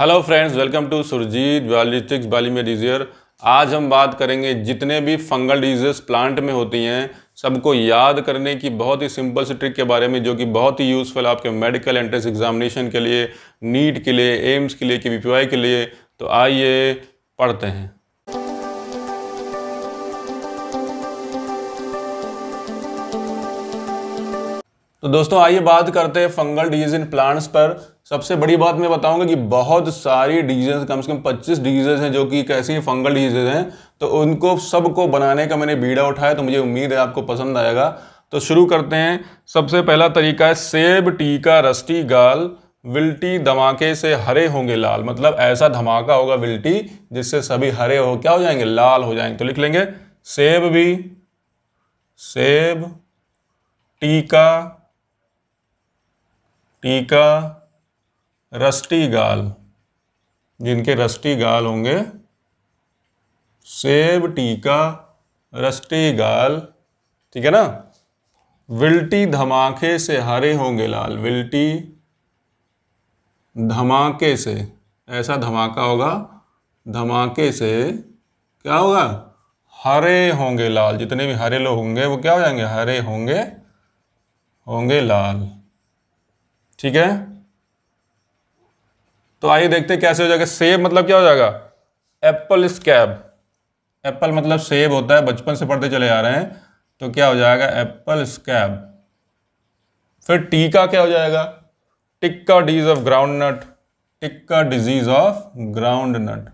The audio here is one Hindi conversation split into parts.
hello friends welcome to Surjeet biolistics बाली में डिजियर आज हम बात करेंगे जितने भी फंगल डिजीज प्लांट में होती हैं सबको याद करने की बहुत ही सिंपल सी ट्रिक के बारे में जो कि बहुत ही यूज़फुल आपके मेडिकल एंट्रेंस एग्जामिनेशन के लिए नीट के लिए एम्स के लिए के के लिए तो आइए पढ़ते हैं तो दोस्तों आइए बात करते हैं फंगल डिजीज इन प्लांट्स पर सबसे बड़ी बात मैं बताऊंगा कि बहुत सारी डिजीजेज कम से कम 25 डिजीजेज हैं जो कि कैसी फंगल डिजीजेज हैं तो उनको सबको बनाने का मैंने बीड़ा उठाया तो मुझे उम्मीद है आपको पसंद आएगा तो शुरू करते हैं सबसे पहला तरीका है सेब टीका रस्टी गाल विल्टी धमाके से हरे होंगे लाल मतलब ऐसा धमाका होगा विल्टी जिससे सभी हरे हो क्या हो जाएंगे लाल हो जाएंगे तो लिख लेंगे सेब भी सेब टीका टीका रस्टी गाल जिनके रस्टी गाल होंगे सेब टीका रस्टी गाल ठीक है ना विल्टी धमाके से हरे होंगे लाल विल्टी धमाके से ऐसा धमाका होगा धमाके से क्या होगा हरे होंगे लाल जितने भी हरे लोग होंगे वो क्या हो जाएंगे हरे होंगे होंगे लाल ठीक है तो आइए देखते हैं कैसे हो जाएगा सेब मतलब क्या हो जाएगा एप्पल स्कैब एप्पल मतलब सेब होता है बचपन से पढ़ते चले आ रहे हैं तो क्या हो जाएगा एप्पल स्कैब फिर टीका क्या हो जाएगा tikka disease of groundnut tikka disease of groundnut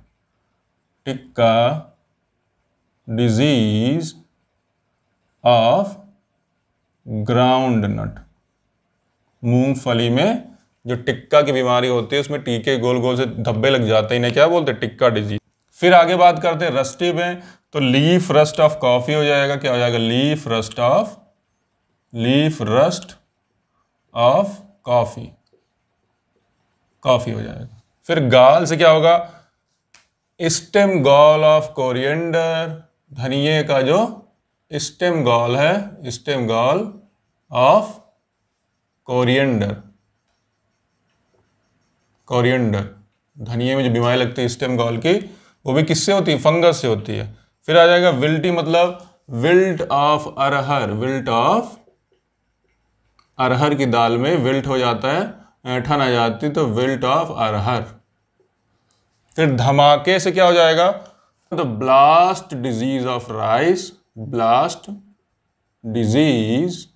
tikka disease of groundnut मूंगफली में जो टिक्का की बीमारी होती है उसमें टीके गोल गोल से धब्बे लग जाते हैं इन्हें क्या बोलते हैं टिक्का डिजीज फिर आगे बात करते हैं रस्टी में तो लीफ रस्ट ऑफ कॉफ़ी हो जाएगा क्या हो जाएगा leaf rust of leaf rust of coffee coffee हो जाएगा फिर गाल से क्या होगा स्टेम गॉल ऑफ कोरिएंडर धनिए का जो स्टेम गॉल है stem gall of coriander coriander धनिया में जो बीमारी लगती है स्टेम गॉल की वो भी किससे होती है फंगस से होती है फिर आ जाएगा विल्टी मतलब wilt of arhar wilt of arhar की दाल में विल्ट हो जाता है ठन आ जाती तो विल्ट ऑफ अरहर फिर धमाके से क्या हो जाएगा तो blast disease of rice blast disease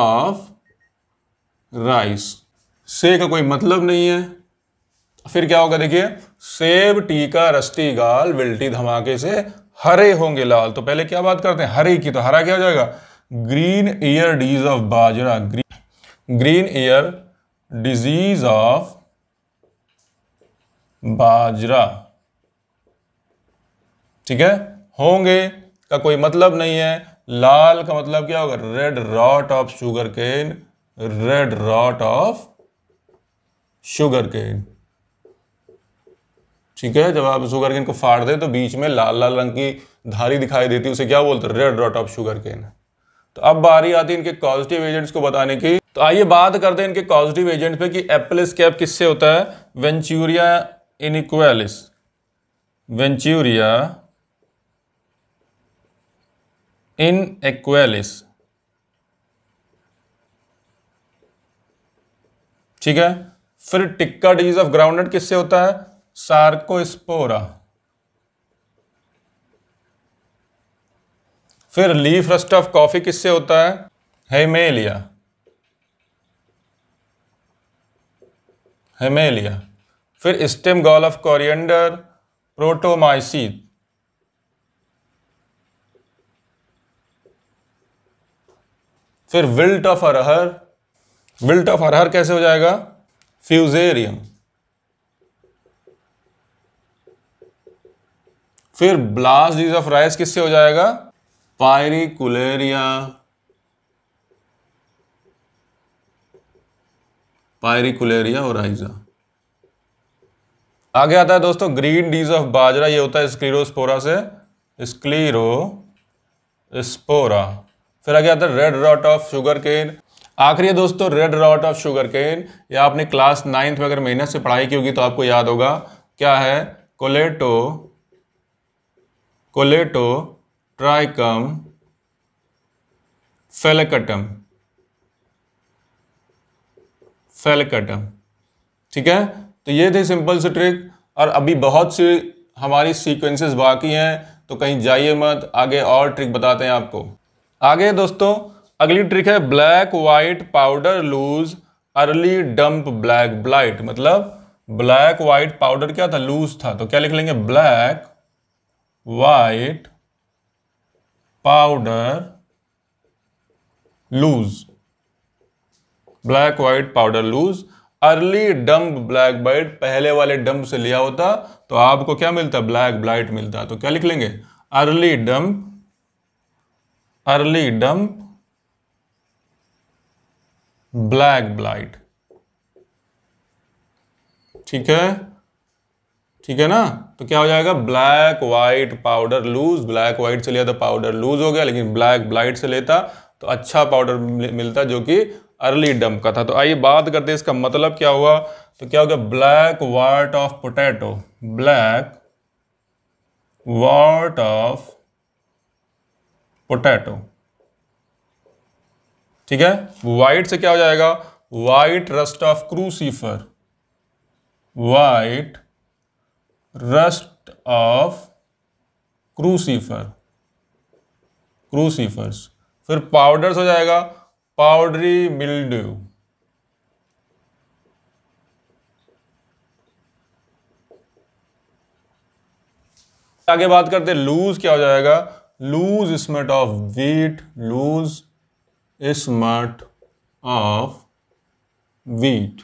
of rice से का कोई मतलब नहीं है फिर क्या होगा देखिए सेब टीका रस्ती गाल विल्टी धमाके से हरे होंगे लाल तो पहले क्या बात करते हैं हरे की तो हरा क्या हो जाएगा green ear disease of bajra green green ear disease of bajra ठीक है होंगे का कोई मतलब नहीं है लाल का मतलब क्या होगा red rot of sugarcane red rot of sugarcane ठीक है जब आप शुगर केन को फाड़ दें तो बीच में लाल लाल रंग की धारी दिखाई देती है उसे क्या बोलते हैं red rot of sugarcane तो अब बारी आती है इनके पॉजिटिव एजेंट्स को बताने की तो आइए बात करते हैं इनके पॉजिटिव एजेंट पे कि एप्पल स्कैप किससे होता है वेंचूरिया इनिक्वेलिस वेंचूरिया इन एक्वेलिस ठीक है फिर टिक्का डिजीज ऑफ ग्राउंडेड किससे होता है सार्कोस्पोरा फिर लीफ रस्ट ऑफ कॉफी किससे होता है हेमेलिया हेमेलिया फिर stem gall of coriander Protomyces फिर wilt of arhar wilt of arhar कैसे हो जाएगा फ्यूजेरियम फिर ब्लास्ट डिजीज ऑफ राइस किससे हो जाएगा पायरिकुलेरिया पायरिकुलेरिया और राइजा आगे आता है दोस्तों ग्रीन डीज ऑफ बाजरा ये होता है स्क्लीरोस्पोरा से स्क्लीरो स्पोरा फिर आगे आता है red rot of sugarcane आखिरी है दोस्तों red rot of sugarcane या आपने क्लास नाइन्थ में अगर मेहनत से पढ़ाई की होगी तो आपको याद होगा क्या है कोलेटो कोलेटो ट्राइकम फेलकटम फेलकटम ठीक है तो ये थे सिंपल से ट्रिक और अभी बहुत सी हमारी सीक्वेंसेस बाकी हैं तो कहीं जाइए मत आगे और ट्रिक बताते हैं आपको आगे दोस्तों अगली ट्रिक है black white powder loose early dump black blight मतलब ब्लैक व्हाइट पाउडर क्या था लूज था तो क्या लिख लेंगे black white powder loose black white powder loose early dump black blight पहले वाले डम्प से लिया होता तो आपको क्या मिलता ब्लैक ब्लाइट मिलता तो क्या लिख लेंगे early dump early dump black blight ठीक है ठीक है ना तो क्या हो जाएगा black white powder loose black white से लिया तो पाउडर लूज हो गया लेकिन ब्लैक ब्लाइट से लेता तो अच्छा पाउडर मिलता जो कि अर्ली डंप का था तो आइए बात करते हैं इसका मतलब क्या हुआ तो क्या हो गया black wart of potato black wart of potato ठीक है वाइट से क्या हो जाएगा white rust of crucifer white rust of crucifer crucifers फिर पाउडर्स हो जाएगा पाउडरी मिल्ड्यू आगे बात करते लूज क्या हो जाएगा loose smut of wheat loose smut of wheat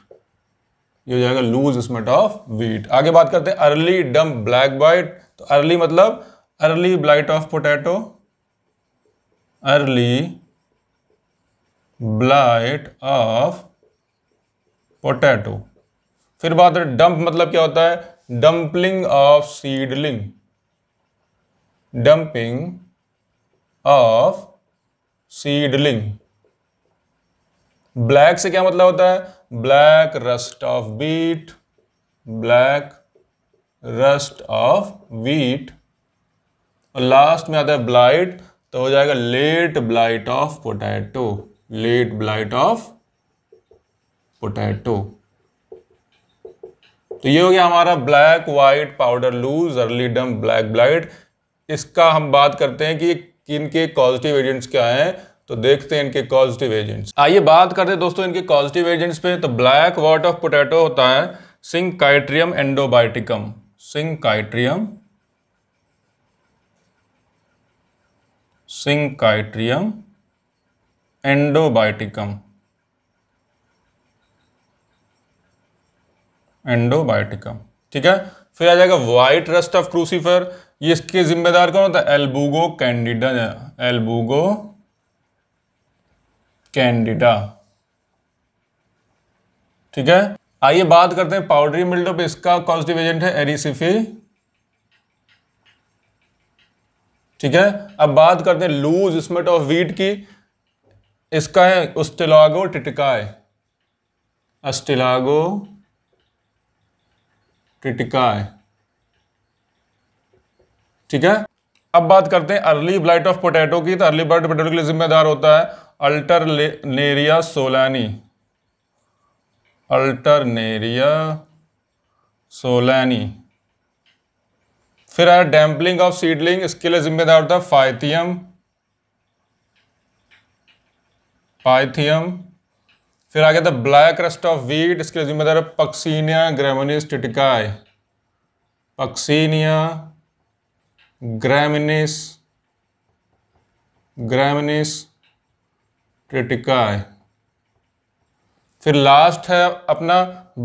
ये हो जाएगा लूज स्मट ऑफ वीट आगे बात करते हैं अर्ली डम ब्लैक बाइट तो अर्ली मतलब early blight of potato early blight of potato फिर बात है डंप मतलब क्या होता है dumpling of seedling damping of seedling black से क्या मतलब होता है black rust of beet black rust of wheat और लास्ट में आता है ब्लाइट तो हो जाएगा late blight of potato late blight of potato तो ये हो गया हमारा black white powder loose early dump black blight इसका हम बात करते हैं कि किन के पॉजिटिव एजेंट्स क्या हैं तो देखते हैं इनके पॉजिटिव एजेंट्स आइए बात करते हैं दोस्तों इनके पॉजिटिव एजेंट्स पे तो ब्लैक वॉट ऑफ पोटैटो होता है सिंकाइट्रियम एंडोबायोटिकम सिंकाइट्रियम सिंकाइट्रियम एंडोबायोटिकम एंडोबायोटिकम ठीक है फिर आ जाएगा व्हाइट रस्ट ऑफ क्रूसीफर ये इसके जिम्मेदार कौन होता है एल्बुगो कैंडिडा एल्बुगो कैंडिडा ठीक है आइए बात करते हैं पाउडरी पे इसका कॉन्स्टिव एजेंट है एरिसिफी ठीक है अब बात करते हैं लूज स्मेट ऑफ वीट की इसका है उस्टिलागो टिटकाय अस्टिलागो टिटकाय ठीक है अब बात करते हैं अर्ली ब्लाइट ऑफ पोटैटो की तो अर्ली ब्लाइट पोटैटो के लिए जिम्मेदार होता है अल्टरनेरिया सोलानी अल्टरनेरिया सोलानी फिर आया डैम्पलिंग ऑफ सीडलिंग इसके लिए जिम्मेदार होता है फाइथियम पाइथियम फिर आ गया था ब्लैक रस्ट ऑफ वीट इसके लिए जिम्मेदार है पक्सीनिया ग्रेमोनिस टिटिकाए पक्सीनिया ग्रेमिनिस ग्रेमिनिस क्रिटिका है फिर लास्ट है अपना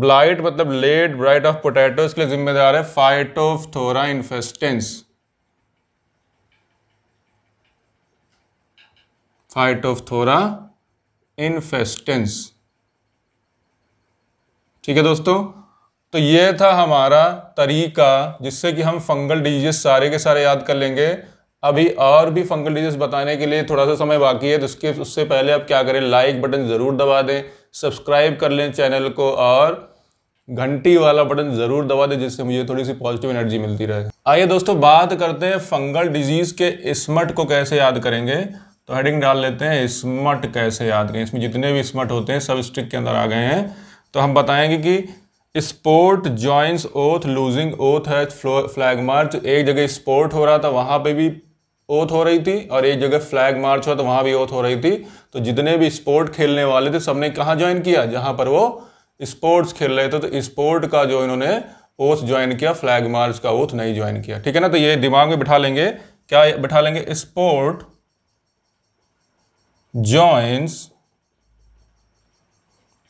ब्लाइट मतलब लेट ब्राइट ऑफ पोटैटो इसके लिए जिम्मेदार है फाइटोफ्थोरा इन्फेस्टेंस फाइटोफ्थोरा इन्फेस्टेंस ठीक है दोस्तों तो ये था हमारा तरीका जिससे कि हम फंगल डिजीज सारे के सारे याद कर लेंगे अभी और भी फंगल डिजीज बताने के लिए थोड़ा सा समय बाकी है तो उसके उससे पहले आप क्या करें लाइक बटन ज़रूर दबा दें सब्सक्राइब कर लें चैनल को और घंटी वाला बटन ज़रूर दबा दें जिससे मुझे थोड़ी सी पॉजिटिव एनर्जी मिलती रहे आइए दोस्तों बात करते हैं फंगल डिजीज़ के स्मट को कैसे याद करेंगे तो हेडिंग डाल लेते हैं स्मट कैसे याद करें इसमें जितने भी स्मट होते हैं सब स्टिक के अंदर आ गए हैं तो हम बताएंगे कि sport joints oath losing oath है फ्लैग मार्च एक जगह स्पोर्ट हो रहा था वहाँ पे भी ओथ हो रही थी और एक जगह फ्लैग मार्च हुआ तो वहां भी ओथ हो रही थी तो जितने भी स्पोर्ट खेलने वाले थे सबने कहाँ ज्वाइन किया जहां पर वो स्पोर्ट्स खेल रहे थे तो स्पोर्ट का जो इन्होंने ओथ ज्वाइन किया फ्लैग मार्च का ओथ नहीं ज्वाइन किया ठीक है ना तो ये दिमाग में बिठा लेंगे क्या बिठा लेंगे स्पोर्ट ज्वाइंस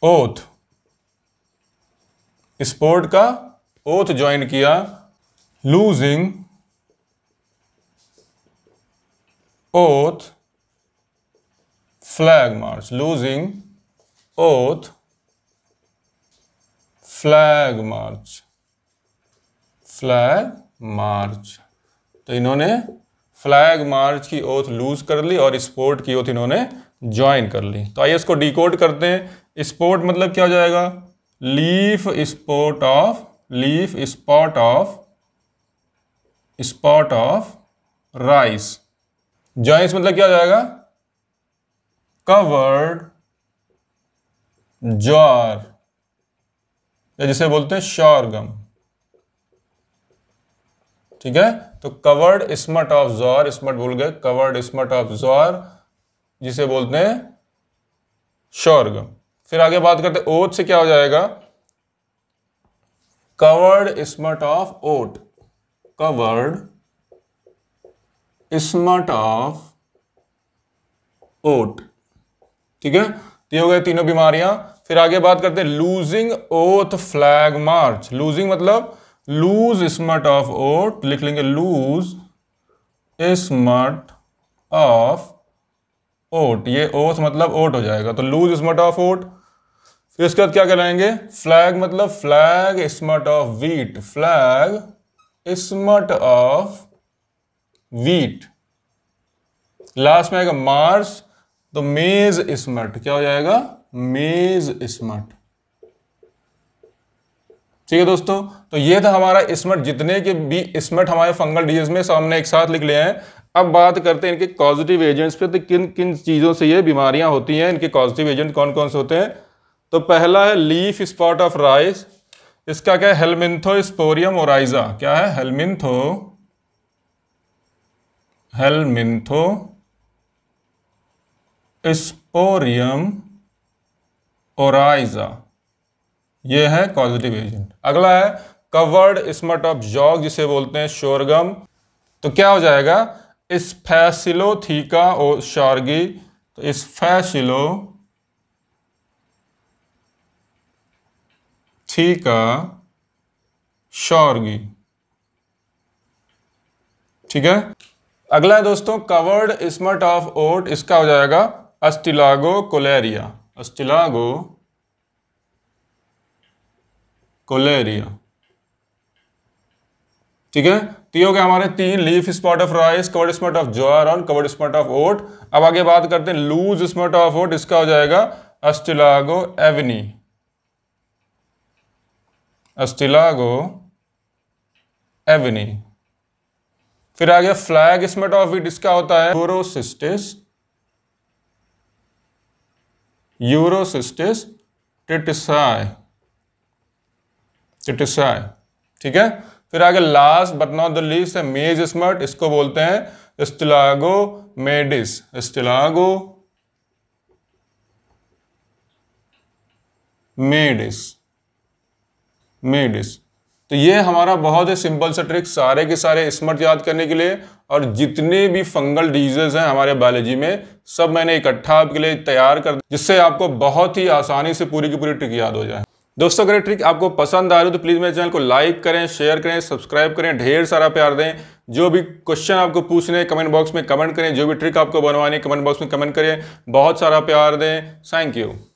ओथ स्पोर्ट का ओथ ज्वाइन किया losing oath flag march losing oath flag march flag march तो इन्होंने फ्लैग मार्च की ओथ लूज कर ली और स्पोर्ट की ओथ इन्होंने ज्वाइन कर ली तो आइए इसको डी कोड करते हैं स्पोर्ट मतलब क्या हो जाएगा leaf sport of leaf spot of spot of rice joins मतलब क्या हो जाएगा कवर्ड जॉर या जिसे बोलते हैं शॉरगम ठीक है तो covered smut of jowar smut बोल गए कवर्ड स्मट ऑफ जॉर जिसे बोलते हैं शॉरगम फिर आगे बात करते हैं ओट से क्या हो जाएगा covered smut of oat covered smut of oat ठीक है ये हो गए तीनों बीमारियां फिर आगे बात करते हैं losing oath flag march losing मतलब लूज स्मट ऑफ ओट लिख लेंगे लूज स्मट ऑफ ओट ये ओथ मतलब ओट हो जाएगा तो लूज स्मट ऑफ ओट फिर उसके बाद क्या कहलाएंगे फ्लैग मतलब flag smut of wheat flag smut of wheat last में आएगा मार्स तो मेज स्मट क्या हो जाएगा मेज स्मट ठीक है दोस्तों तो ये था हमारा स्मट जितने के भी स्मर्ट हमारे फंगल डिजीज में सामने एक साथ लिख लिए हैं अब बात करते हैं इनके पॉजिटिव एजेंट्स पे तो किन किन चीज़ों से ये बीमारियां होती हैं इनके पॉजिटिव एजेंट कौन कौन से होते हैं तो पहला है लीफ स्पॉट ऑफ राइस इसका क्या है हेलमिंथो स्पोरियम ओराइजा क्या है हेलमिंथो हेलमिंथो स्पोरियम ओराइजा ये है कॉजिटिव एजेंट अगला है कवर्ड स्मट ऑफ जॉग जिसे बोलते हैं शोरगम तो क्या हो जाएगा स्फैसिलोथीका और शार्गी तो स्फैसिलो थीका शॉर्गी ठीक है अगला है दोस्तों कवर्ड स्मर्ट ऑफ ओट इसका हो जाएगा अस्टिलागो कोलेरिया अस्टिलागो कोलेरिया ठीक है तीनों के हमारे तीन leaf spot of rice covered smut of jowar और कवर्ड स्मर्ट ऑफ ओट अब आगे बात करते हैं लूज स्मर्ट ऑफ ओट इसका हो जाएगा अस्टिलागो एवनी अस्टिलागो एवनी फिर आ गया फ्लैग स्मेटोफिट इसका होता है यूरोसिस्टिस यूरोसिस्टिस टिटिसाई टिटिसाई ठीक है फिर आगे last but not the least है मेज स्मर्ट इसको बोलते हैं स्टिलागो मेडिस स्टिलागो मेडिस मेडिस तो ये हमारा बहुत ही सिंपल सा ट्रिक सारे के सारे स्मर्ट याद करने के लिए और जितने भी फंगल डिजीजेज हैं हमारे बायोलॉजी में सब मैंने इकट्ठा आपके लिए तैयार कर जिससे आपको बहुत ही आसानी से पूरी की पूरी ट्रिक याद हो जाए दोस्तों अगर ट्रिक आपको पसंद आ रही हो तो प्लीज़ मेरे चैनल को लाइक करें शेयर करें सब्सक्राइब करें ढेर सारा प्यार दें जो भी क्वेश्चन आपको पूछने हैं कमेंट बॉक्स में कमेंट करें जो भी ट्रिक आपको बनवानी है कमेंट बॉक्स में कमेंट करें बहुत सारा प्यार दें थैंक यू